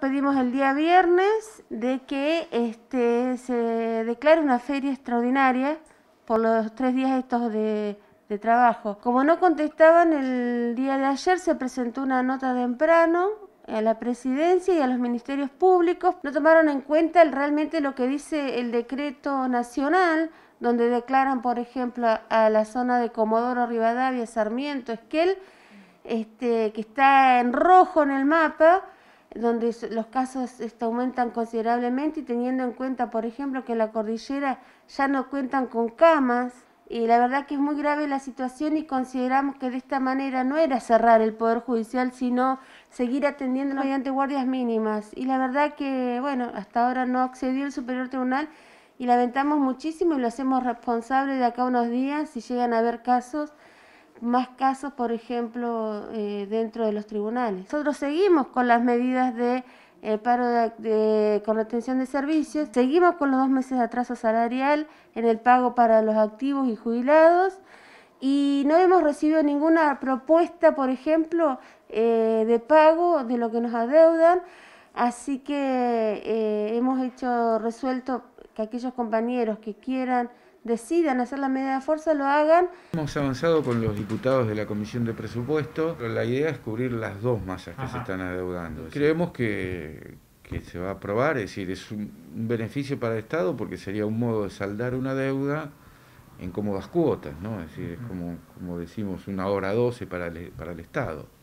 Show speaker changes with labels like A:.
A: Pedimos el día viernes de que este, se declare una feria extraordinaria por los tres días estos de, trabajo. Como no contestaban el día de ayer, se presentó una nota temprano a la presidencia y a los ministerios públicos. No tomaron en cuenta realmente lo que dice el decreto nacional, donde declaran, por ejemplo, a, la zona de Comodoro, Rivadavia, Sarmiento, Esquel, este, que está en rojo en el mapa donde los casos este, aumentan considerablemente y teniendo en cuenta, por ejemplo, que la cordillera ya no cuentan con camas. Y la verdad que es muy grave la situación y consideramos que de esta manera no era cerrar el Poder Judicial, sino seguir atendiendo mediante guardias mínimas. Y la verdad que, bueno, hasta ahora no accedió el Superior Tribunal y lamentamos muchísimo y lo hacemos responsable de acá unos días si llegan a haber casos más casos, por ejemplo, eh, dentro de los tribunales. Nosotros seguimos con las medidas de eh, paro de, con retención de servicios, seguimos con los dos meses de atraso salarial en el pago para los activos y jubilados y no hemos recibido ninguna propuesta, por ejemplo, eh, de pago de lo que nos adeudan, así que hemos hecho resuelto que aquellos compañeros que quieran decidan hacer la medida de fuerza, lo hagan.
B: Hemos avanzado con los diputados de la Comisión de Presupuesto, pero la idea es cubrir las dos masas que se están adeudando. Creemos que, se va a aprobar, es decir, es un beneficio para el Estado porque sería un modo de saldar una deuda en cómodas cuotas, ¿no? Es decir, es como, decimos, una hora doce para el Estado.